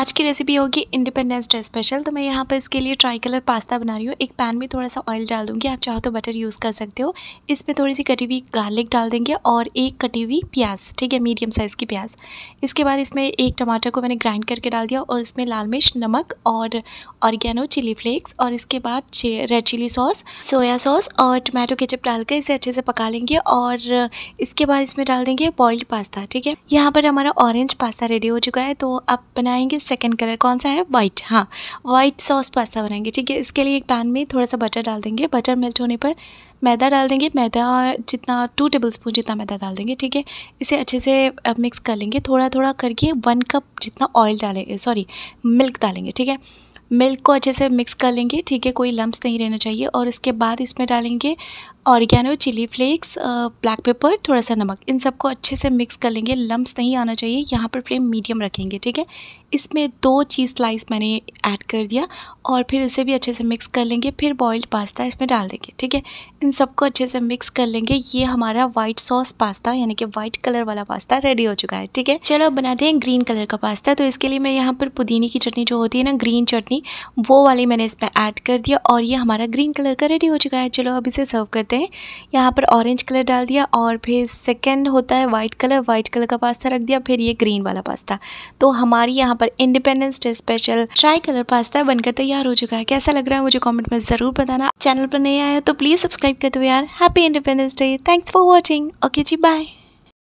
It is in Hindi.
आज की रेसिपी होगी इंडिपेंडेंस डे स्पेशल तो मैं यहाँ पर इसके लिए ट्राई कलर पास्ता बना रही हूँ एक पैन में थोड़ा सा ऑयल डाल दूँगी आप चाहो तो बटर यूज़ कर सकते हो इसमें थोड़ी सी कटी हुई गार्लिक डाल देंगे और एक कटी हुई प्याज ठीक है मीडियम साइज़ की प्याज इसके बाद इसमें एक टमाटर को मैंने ग्राइंड करके डाल दिया और इसमें लाल मिर्च नमक और ऑर्गेनो चिली फ्लेक्स और इसके बाद red chilli sauce soya sauce और टमाटो केचप डालकर इसे अच्छे से पका लेंगे और इसके बाद इसमें डाल देंगे बॉइल्ड पास्ता ठीक है यहाँ पर हमारा ऑरेंज पास्ता रेडी हो चुका है तो आप बनाएंगे सेकेंड कलर कौन सा है वाइट हाँ वाइट सॉस पास्ता बनाएंगे ठीक है इसके लिए एक पैन में थोड़ा सा बटर डाल देंगे बटर मेल्ट होने पर मैदा डाल देंगे मैदा जितना टू टेबल स्पून जितना मैदा डाल देंगे ठीक है इसे अच्छे से मिक्स कर लेंगे थोड़ा थोड़ा करके वन कप जितना ऑयल डालेंगे सॉरी मिल्क डालेंगे ठीक है मिल्क को अच्छे से मिक्स कर लेंगे ठीक है कोई लम्ब नहीं रहना चाहिए और इसके बाद इसमें डालेंगे oregano chilli flakes black pepper थोड़ा सा नमक इन सबको अच्छे से मिक्स कर लेंगे लम्ब नहीं आना चाहिए यहाँ पर फ्लेम मीडियम रखेंगे ठीक है इसमें दो चीज़ स्लाइस मैंने ऐड कर दिया और फिर इसे भी अच्छे से मिक्स कर लेंगे फिर बॉइल्ड पास्ता इसमें डाल देंगे ठीक है इन सबको अच्छे से मिक्स कर लेंगे ये हमारा वाइट सॉस पास्ता यानी कि वाइट कलर वाला पास्ता रेडी हो चुका है ठीक है चलो अब बनाते हैं ग्रीन कलर का पास्ता तो इसके लिए मैं यहाँ पर पुदीने की चटनी जो होती है ना ग्रीन चटनी वो वाली मैंने इसमें ऐड कर दिया और ये हमारा ग्रीन कलर का रेडी हो चुका है चलो अब इसे सर्व कर होते हैं यहाँ पर ऑरेंज कलर डाल दिया और फिर सेकेंड होता है वाइट कलर वाइट कलर का पास्ता रख दिया फिर ये ग्रीन वाला पास्ता तो हमारी यहाँ पर independence day special tricolour pasta बनकर तैयार हो चुका है कैसा लग रहा है मुझे कॉमेंट में ज़रूर बताना चैनल पर नहीं आया तो प्लीज़ सब्सक्राइब कर दो यार happy independence day thanks for watching okay जी बाय